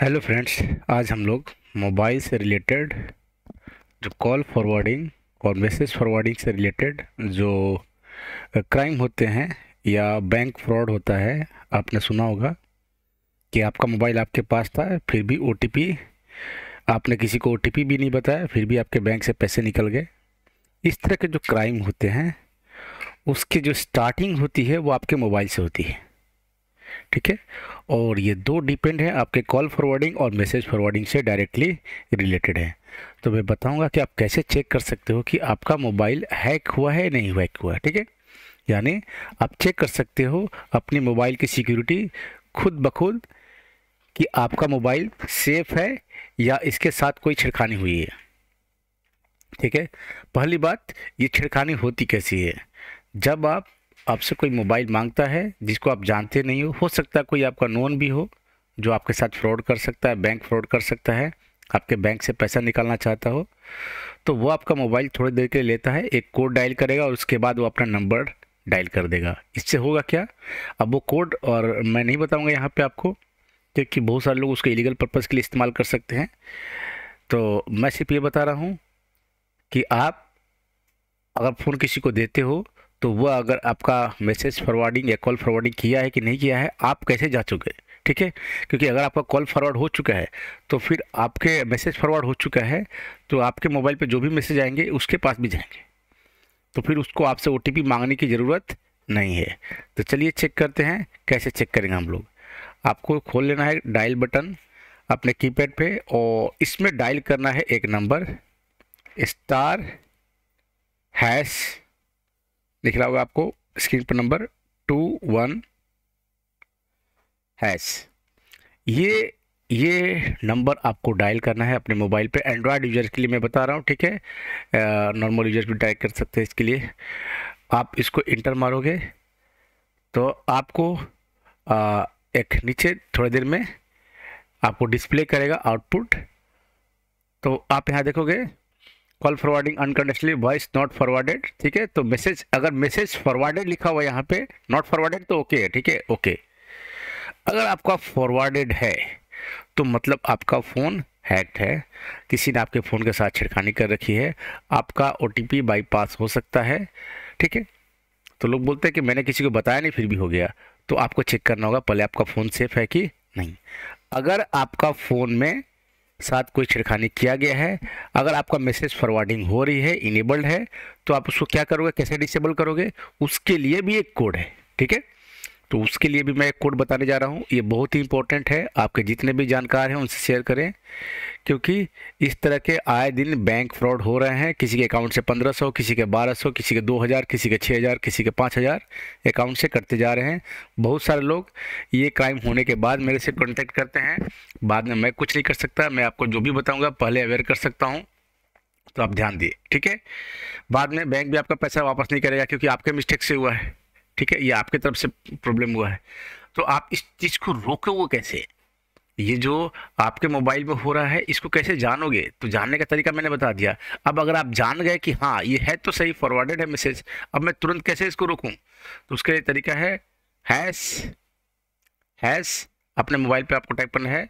hello friends आज हम लोग मोबाइल से रिलेटेड जो कॉल फॉरवर्डिंग और मैसेज फॉरवर्डिंग से रिलेटेड जो क्राइम होते हैं या बैंक फ्रॉड होता है आपने सुना होगा कि आपका मोबाइल आपके पास था फिर भी ओ आपने किसी को ओ भी नहीं बताया फिर भी आपके बैंक से पैसे निकल गए इस तरह के जो क्राइम होते हैं उसकी जो स्टार्टिंग होती है वो आपके मोबाइल से होती है ठीक है और ये दो डिपेंड हैं आपके कॉल फॉरवर्डिंग और मैसेज फॉरवर्डिंग से डायरेक्टली रिलेटेड हैं तो मैं बताऊंगा कि आप कैसे चेक कर सकते हो कि आपका मोबाइल हैक हुआ है नहीं हैक हुआ है ठीक है यानी आप चेक कर सकते हो अपने मोबाइल की सिक्योरिटी खुद ब खुद कि आपका मोबाइल सेफ है या इसके साथ कोई छिड़खानी हुई है ठीक है पहली बात ये छिड़खानी होती कैसी है जब आप आपसे कोई मोबाइल मांगता है जिसको आप जानते नहीं हो हो सकता है कोई आपका नोन भी हो जो आपके साथ फ्रॉड कर सकता है बैंक फ्रॉड कर सकता है आपके बैंक से पैसा निकालना चाहता हो तो वो आपका मोबाइल थोड़ी देर के लिए लेता है एक कोड डायल करेगा और उसके बाद वो अपना नंबर डायल कर देगा इससे होगा क्या अब वो कोड और मैं नहीं बताऊँगा यहाँ पर आपको क्योंकि बहुत सारे लोग उसके इलीगल पर्पज़ के लिए इस्तेमाल कर सकते हैं तो मैं सिर्फ ये बता रहा हूँ कि आप अगर फ़ोन किसी को देते हो तो वह अगर आपका मैसेज फॉरवर्डिंग या कॉल फॉरवर्डिंग किया है कि नहीं किया है आप कैसे जा चुके ठीक है क्योंकि अगर आपका कॉल फॉरवर्ड हो चुका है तो फिर आपके मैसेज फॉरवर्ड हो चुका है तो आपके मोबाइल पर जो भी मैसेज आएंगे उसके पास भी जाएंगे तो फिर उसको आपसे ओ मांगने की ज़रूरत नहीं है तो चलिए चेक करते हैं कैसे चेक करेंगे हम लोग आपको खोल लेना है डायल बटन अपने कीपैड पे और इसमें डायल करना है एक नंबर स्टार हैश दिख रहा होगा आपको स्क्रीन पर नंबर टू वन हैश ये ये नंबर आपको डायल करना है अपने मोबाइल पे एंड्रॉयड यूजर्स के लिए मैं बता रहा हूँ ठीक है नॉर्मल यूजर्स भी डायल कर सकते हैं इसके लिए आप इसको इंटर मारोगे तो आपको आ, एक नीचे थोड़ी देर में आपको डिस्प्ले करेगा आउटपुट तो आप यहाँ देखोगे call forwarding unconditionally voice not forwarded ठीक है तो मैसेज अगर मैसेज फॉरवर्डेड लिखा हुआ यहाँ पे नॉट फॉरवर्डेड तो ओके है ठीक है ओके अगर आपका फॉरवर्डेड है तो मतलब आपका फ़ोन हैक्ड है किसी ने आपके फ़ोन के साथ छिड़खानी कर रखी है आपका ओ टी बाईपास हो सकता है ठीक है तो लोग बोलते हैं कि मैंने किसी को बताया नहीं फिर भी हो गया तो आपको चेक करना होगा पहले आपका फ़ोन सेफ है कि नहीं अगर आपका फ़ोन में साथ कोई छिड़खानी किया गया है अगर आपका मैसेज फॉरवर्डिंग हो रही है इनेबल्ड है तो आप उसको क्या करोगे कैसे डिसेबल करोगे उसके लिए भी एक कोड है ठीक है तो उसके लिए भी मैं एक कोड बताने जा रहा हूँ ये बहुत ही इंपॉर्टेंट है आपके जितने भी जानकार हैं उनसे शेयर करें क्योंकि इस तरह के आए दिन बैंक फ्रॉड हो रहे हैं किसी के अकाउंट से पंद्रह सौ किसी के बारह सौ किसी के दो हज़ार किसी के छः हज़ार किसी के पाँच हज़ार अकाउंट से करते जा रहे हैं बहुत सारे लोग ये क्राइम होने के बाद मेरे से कॉन्टेक्ट करते हैं बाद में मैं कुछ नहीं कर सकता मैं आपको जो भी बताऊँगा पहले अवेयर कर सकता हूँ तो आप ध्यान दिए ठीक है बाद में बैंक भी आपका पैसा वापस नहीं करेगा क्योंकि आपके मिस्टेक से हुआ है ठीक है ये आपके तरफ से प्रॉब्लम हुआ है तो आप इस चीज़ को रोकोगे कैसे ये जो आपके मोबाइल में हो रहा है इसको कैसे जानोगे तो जानने का तरीका मैंने बता दिया अब अगर आप जान गए कि हाँ ये है तो सही फॉरवर्डेड है मैसेज अब मैं तुरंत कैसे इसको रोकूं तो उसके लिए तरीका है हैश हैश अपने मोबाइल पे आपको टाइप करना है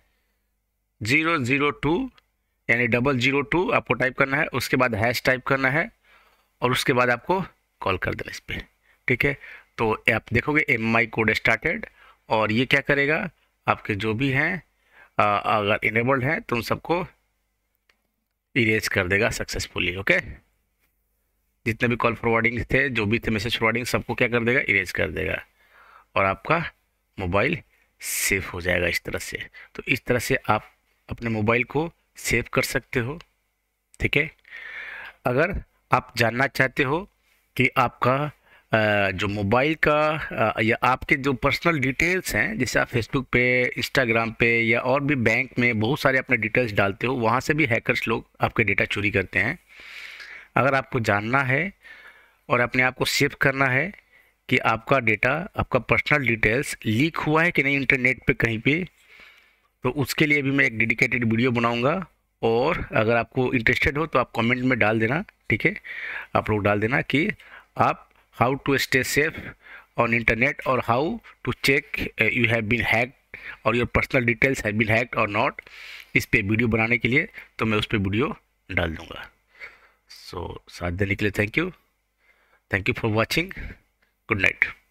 जीरो जीरो टू यानी डबल जीरो टू आपको टाइप करना है उसके बाद हैश टाइप करना है और उसके बाद आपको कॉल कर देना इस पर ठीक है तो आप देखोगे एम आई कोड स्टार्टेड और ये क्या करेगा आपके जो भी हैं अगर इनेबल्ड है तुम सबको इरेज कर देगा सक्सेसफुली ओके जितने भी कॉल फॉरवर्डिंग थे जो भी थे मैसेज फॉरवर्डिंग सबको क्या कर देगा इरेज कर देगा और आपका मोबाइल सेफ हो जाएगा इस तरह से तो इस तरह से आप अपने मोबाइल को सेव कर सकते हो ठीक है अगर आप जानना चाहते हो कि आपका जो मोबाइल का या आपके जो पर्सनल डिटेल्स हैं जैसे आप फेसबुक पे इंस्टाग्राम पे या और भी बैंक में बहुत सारे अपने डिटेल्स डालते हो वहाँ से भी हैकर्स लोग आपके डेटा चोरी करते हैं अगर आपको जानना है और अपने आप को सेव करना है कि आपका डेटा आपका पर्सनल डिटेल्स लीक हुआ है कि नहीं इंटरनेट पे कहीं पे तो उसके लिए भी मैं एक डेडिकेटेड वीडियो बनाऊंगा और अगर आपको इंटरेस्टेड हो तो आप कमेंट में डाल देना ठीक है आप लोग डाल देना कि आप how to stay safe on internet और how to check you have been hacked और your personal details have been hacked और नॉट इस पर वीडियो बनाने के लिए तो मैं उस पर वीडियो डाल दूँगा सो so, साथ देने के लिए thank you thank you for watching good night